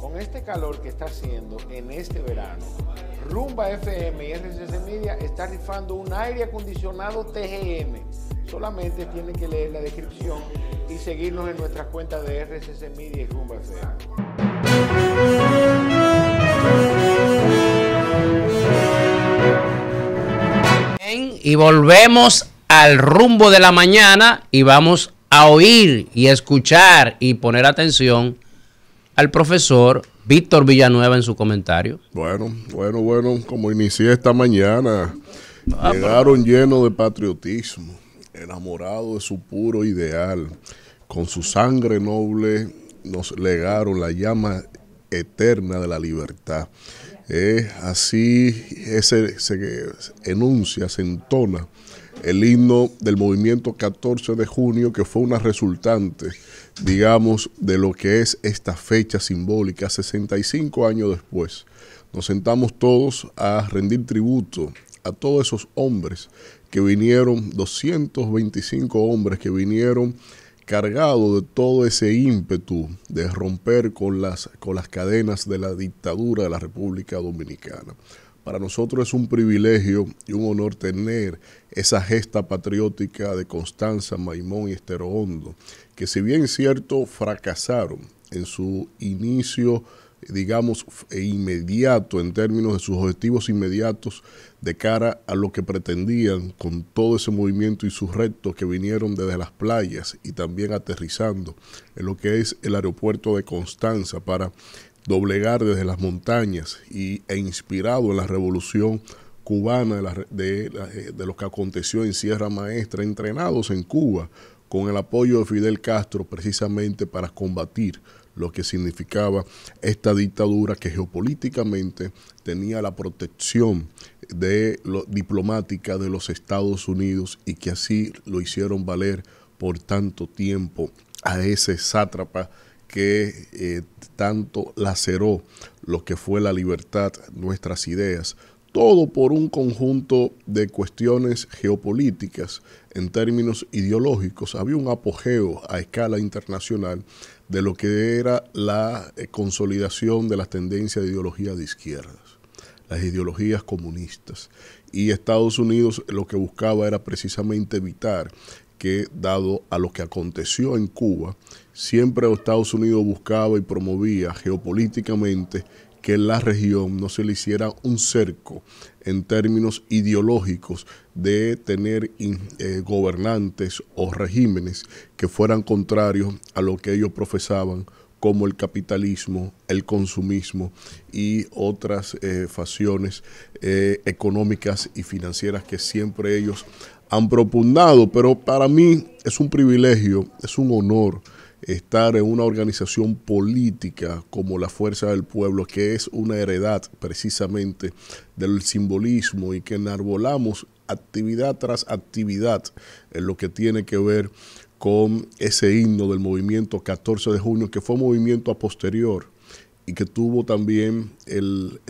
con este calor que está haciendo en este verano, Rumba FM y RCC Media está rifando un aire acondicionado TGM. Solamente tienen que leer la descripción y seguirnos en nuestras cuentas de RCC Media y Rumba FM. y volvemos al rumbo de la mañana y vamos a oír y escuchar y poner atención al profesor Víctor Villanueva en su comentario. Bueno, bueno, bueno, como inicié esta mañana, ah, llegaron llenos de patriotismo, enamorados de su puro ideal, con su sangre noble nos legaron la llama eterna de la libertad. Eh, así ese, se enuncia, se entona el himno del movimiento 14 de junio, que fue una resultante, digamos, de lo que es esta fecha simbólica, 65 años después. Nos sentamos todos a rendir tributo a todos esos hombres que vinieron, 225 hombres que vinieron cargados de todo ese ímpetu de romper con las, con las cadenas de la dictadura de la República Dominicana. Para nosotros es un privilegio y un honor tener esa gesta patriótica de Constanza, Maimón y Estero Hondo, que si bien cierto fracasaron en su inicio, digamos, e inmediato en términos de sus objetivos inmediatos de cara a lo que pretendían con todo ese movimiento y sus retos que vinieron desde las playas y también aterrizando en lo que es el aeropuerto de Constanza para doblegar desde las montañas y, e inspirado en la revolución cubana eh, de, lo que aconteció en Sierra Maestra, entrenados en Cuba con el apoyo de Fidel Castro precisamente para combatir lo que significaba esta dictadura que geopolíticamente tenía la protección de diplomática de los Estados Unidos y que así lo hicieron valer por tanto tiempo a ese sátrapa que eh, tanto laceró lo que fue la libertad, nuestras ideas, todo por un conjunto de cuestiones geopolíticas en términos ideológicos. Había un apogeo a escala internacional de lo que era la eh, consolidación de las tendencias de ideología de izquierdas, las ideologías comunistas. Y Estados Unidos lo que buscaba era precisamente evitar que dado a lo que aconteció en Cuba, siempre Estados Unidos buscaba y promovía geopolíticamente que la región no se le hiciera un cerco en términos ideológicos de tener eh, gobernantes o regímenes que fueran contrarios a lo que ellos profesaban como el capitalismo, el consumismo y otras eh, facciones eh, económicas y financieras que siempre ellos han propugnado. Pero para mí es un privilegio, es un honor estar en una organización política como la Fuerza del Pueblo, que es una heredad precisamente del simbolismo y que enarbolamos actividad tras actividad en lo que tiene que ver con ese himno del movimiento 14 de junio, que fue un movimiento a posterior y que tuvo también el,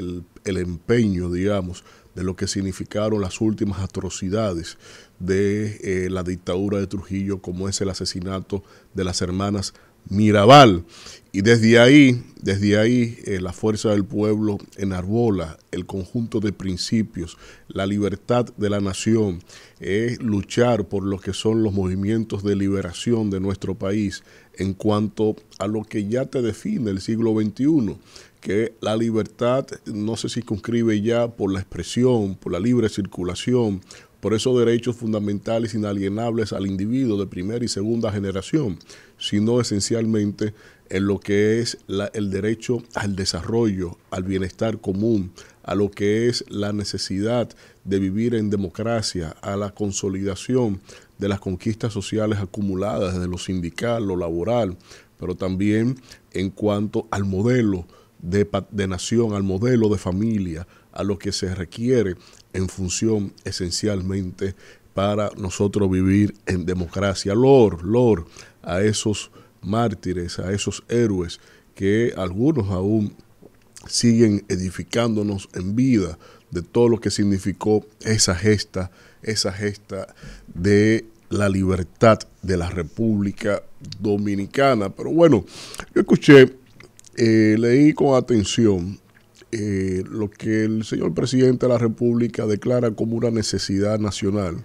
empeño, digamos, de lo que significaron las últimas atrocidades de eh, la dictadura de Trujillo, como es el asesinato de las hermanas Mirabal. Y desde ahí, desde ahí, eh, la fuerza del pueblo enarbola el conjunto de principios, la libertad de la nación, es luchar por lo que son los movimientos de liberación de nuestro país en cuanto a lo que ya te define el siglo XXI, que la libertad no se circunscribe ya por la expresión, por la libre circulación, por esos derechos fundamentales inalienables al individuo de primera y segunda generación, sino esencialmente en lo que es el derecho al desarrollo, al bienestar común, a lo que es la necesidad de vivir en democracia, a la consolidación de las conquistas sociales acumuladas desde lo sindical, lo laboral, pero también en cuanto al modelo de, de nación, al modelo de familia, a lo que se requiere en función esencialmente para nosotros vivir en democracia. Lord, Lord, a esos mártires, a esos héroes que algunos aún siguen edificándonos en vida de todo lo que significó esa gesta, esa gesta de la libertad de la República Dominicana. Pero bueno, yo escuché, eh, leí con atención eh, lo que el señor presidente de la República declara como una necesidad nacional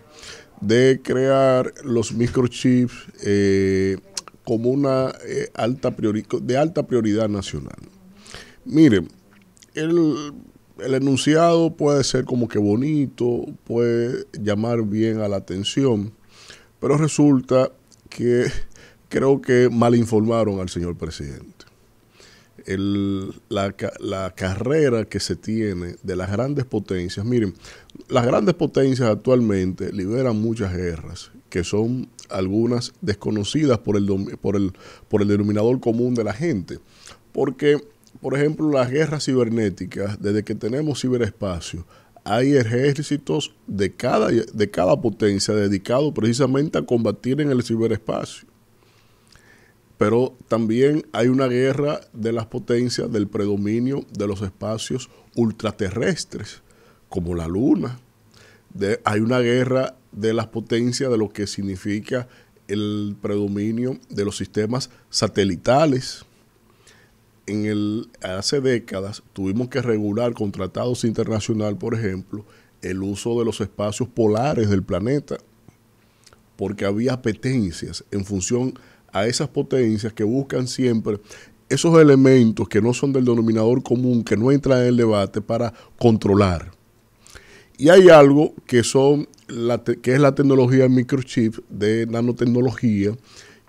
de crear los microchips eh, como una eh, alta de alta prioridad nacional. Miren, el, el, enunciado puede ser como que bonito, puede llamar bien a la atención, pero resulta que creo que mal informaron al señor presidente la, carrera que se tiene de las grandes potencias. Miren, las grandes potencias actualmente liberan muchas guerras, que son algunas desconocidas por el, por el, por el denominador común de la gente. Porque, por ejemplo, las guerras cibernéticas, desde que tenemos ciberespacio, hay ejércitos de cada, de cada potencia dedicados precisamente a combatir en el ciberespacio pero también hay una guerra de las potencias del predominio de los espacios ultraterrestres, como la Luna. hay una guerra de las potencias de lo que significa el predominio de los sistemas satelitales. En el, hace décadas tuvimos que regular con tratados internacionales, por ejemplo, el uso de los espacios polares del planeta, porque había apetencias en función a esas potencias que buscan siempre esos elementos que no son del denominador común, que no entran en el debate para controlar. Y hay algo que, son que es la tecnología microchip de nanotecnología,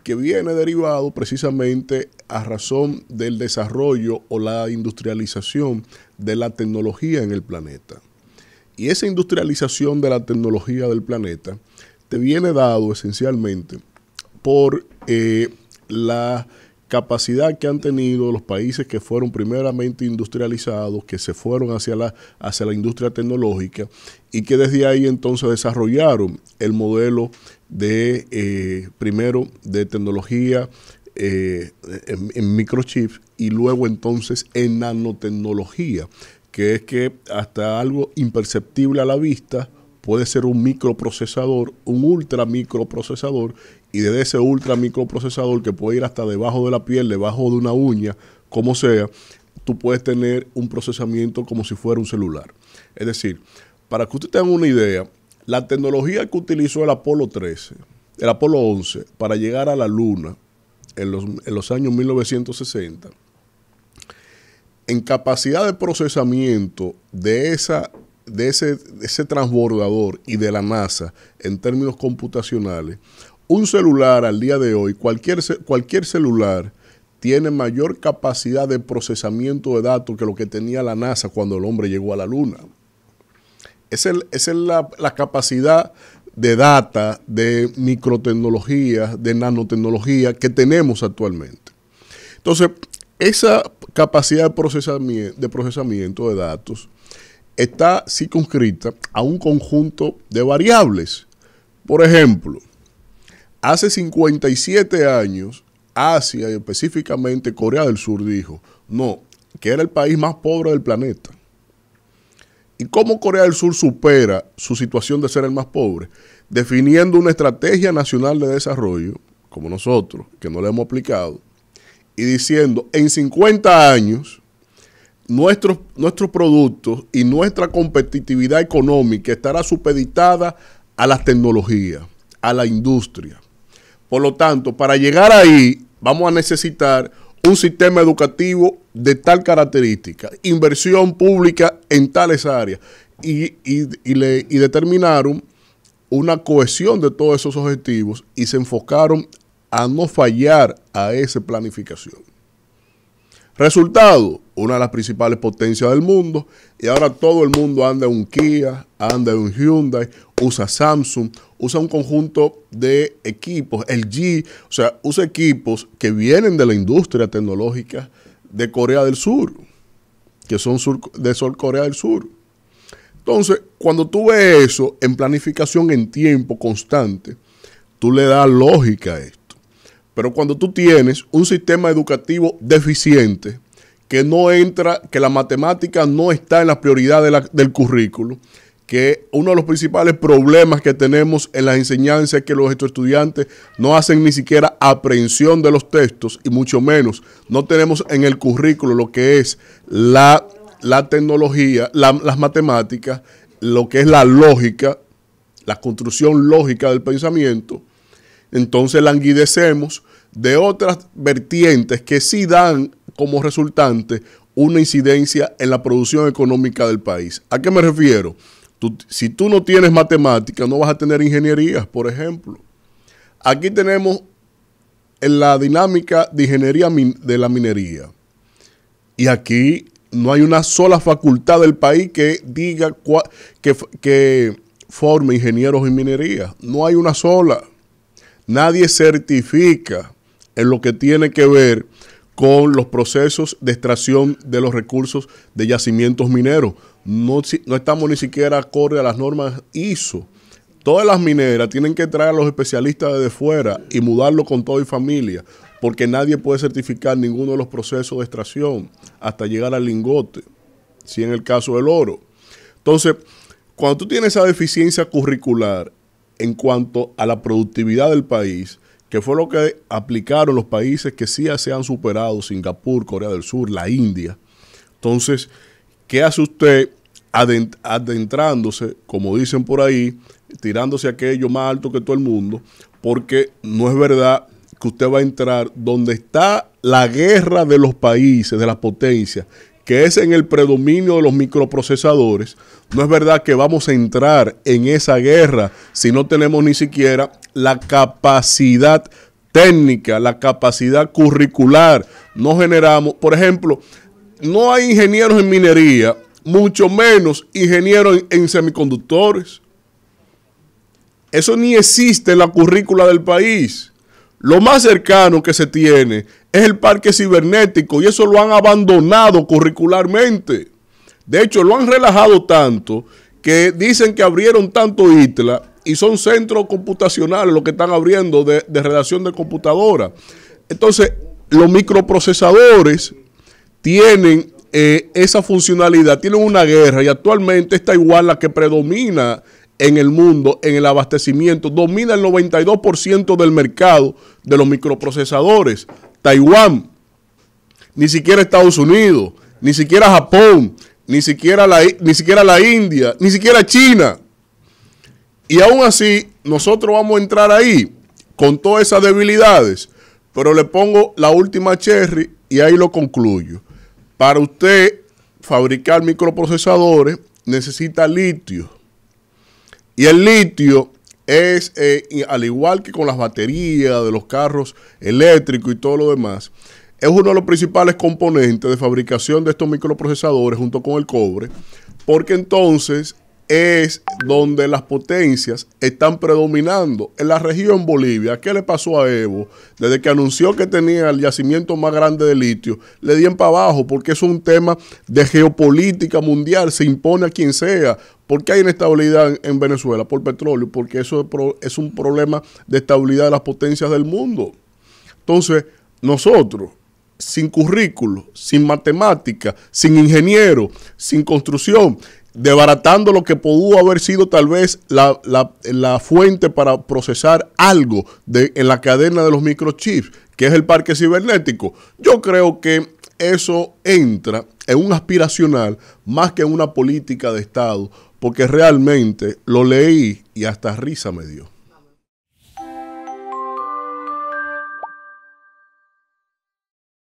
que viene derivado precisamente a razón del desarrollo o la industrialización de la tecnología en el planeta. Y esa industrialización de la tecnología del planeta te viene dado esencialmente por eh, la capacidad que han tenido los países que fueron primeramente industrializados, que se fueron hacia la, hacia la industria tecnológica y que desde ahí entonces desarrollaron el modelo de, eh, primero, de tecnología eh, en, en microchips y luego entonces en nanotecnología, que es que hasta algo imperceptible a la vista puede ser un microprocesador, un ultramicroprocesador y desde ese ultra microprocesador que puede ir hasta debajo de la piel, debajo de una uña, como sea, tú puedes tener un procesamiento como si fuera un celular. Es decir, para que usted tenga una idea, la tecnología que utilizó el Apolo 13, el Apolo 11, para llegar a la Luna en los, años 1960, en capacidad de procesamiento de, esa, de, ese, de ese transbordador y de la NASA en términos computacionales, un celular al día de hoy, cualquier, cualquier celular tiene mayor capacidad de procesamiento de datos que lo que tenía la NASA cuando el hombre llegó a la Luna. Esa es, la, capacidad de data, de microtecnología, de nanotecnología que tenemos actualmente. Entonces, esa capacidad de procesamiento, de, procesamiento de datos está circunscrita a un conjunto de variables. Por ejemplo, Hace 57 años, Asia y específicamente Corea del Sur dijo, no, que era el país más pobre del planeta. ¿Y cómo Corea del Sur supera su situación de ser el más pobre? Definiendo una estrategia nacional de desarrollo, como nosotros, que no la hemos aplicado, y diciendo, en 50 años, nuestros, nuestros productos y nuestra competitividad económica estará supeditada a las tecnologías, a la industria. Por lo tanto, para llegar ahí, vamos a necesitar un sistema educativo de tal característica, inversión pública en tales áreas y, le, y determinaron una cohesión de todos esos objetivos y se enfocaron a no fallar a esa planificación. Resultado, una de las principales potencias del mundo y ahora todo el mundo anda en un Kia, anda en un Hyundai, usa Samsung, usa un conjunto de equipos, el G, o sea, usa equipos que vienen de la industria tecnológica de Corea del Sur, que son sur, de Corea del Sur. Entonces, cuando tú ves eso en planificación en tiempo constante, tú le das lógica a esto. Pero cuando tú tienes un sistema educativo deficiente, que no entra, que la matemática no está en las prioridades del currículo, que uno de los principales problemas que tenemos en las enseñanzas es que los estudiantes no hacen ni siquiera aprehensión de los textos y mucho menos no tenemos en el currículo lo que es la, tecnología, las matemáticas, lo que es la lógica, la construcción lógica del pensamiento. Entonces languidecemos de otras vertientes que sí dan como resultante una incidencia en la producción económica del país. ¿A qué me refiero? si tú no tienes matemática, no vas a tener ingeniería, por ejemplo. Aquí tenemos en la dinámica de ingeniería de la minería. Y aquí no hay una sola facultad del país que diga que forme ingenieros en minería. No hay una sola. Nadie certifica en lo que tiene que ver con los procesos de extracción de los recursos de yacimientos mineros. No, estamos ni siquiera acorde a las normas ISO. Todas las mineras tienen que traer a los especialistas de fuera y mudarlo con todo y familia, porque nadie puede certificar ninguno de los procesos de extracción hasta llegar al lingote, si en el caso del oro. Entonces, cuando tú tienes esa deficiencia curricular en cuanto a la productividad del país, que fue lo que aplicaron los países que sí se han superado, Singapur, Corea del Sur, la India. Entonces, ¿qué hace usted adentrándose, como dicen por ahí, tirándose aquello más alto que todo el mundo? Porque no es verdad que usted va a entrar donde está la guerra de los países, de las potencias, que es en el predominio de los microprocesadores, no es verdad que vamos a entrar en esa guerra si no tenemos ni siquiera la capacidad técnica, la capacidad curricular. No generamos, por ejemplo, no hay ingenieros en minería, mucho menos ingenieros en, semiconductores. Eso ni existe en la currícula del país. Lo más cercano que se tiene es el parque cibernético y eso lo han abandonado curricularmente. De hecho, lo han relajado tanto que dicen que abrieron tanto ITLA y son centros computacionales los que están abriendo de, de redacción de computadora. Entonces, los microprocesadores tienen eh, esa funcionalidad, tienen una guerra y actualmente está igual la que predomina en el mundo en el abastecimiento domina el 92% del mercado de los microprocesadores. Taiwán, ni siquiera Estados Unidos, ni siquiera Japón, ni siquiera la, ni siquiera la India, ni siquiera China. Y aún así, nosotros vamos a entrar ahí con todas esas debilidades. Pero le pongo la última cherry y ahí lo concluyo. Para usted fabricar microprocesadores necesita litio y el litio es, eh, al igual que con las baterías de los carros eléctricos y todo lo demás, es uno de los principales componentes de fabricación de estos microprocesadores junto con el cobre, porque entonces es donde las potencias están predominando. En la región Bolivia, ¿qué le pasó a Evo? Desde que anunció que tenía el yacimiento más grande de litio, le dieron para abajo porque es un tema de geopolítica mundial, se impone a quien sea. porque hay inestabilidad en Venezuela? Por petróleo, porque eso es un problema de estabilidad de las potencias del mundo. Entonces, nosotros, sin currículo, sin matemática, sin ingeniero, sin construcción, debaratando lo que pudo haber sido tal vez la, fuente para procesar algo de, en la cadena de los microchips, que es el parque cibernético. Yo creo que eso entra en un aspiracional más que en una política de Estado, porque realmente lo leí y hasta risa me dio.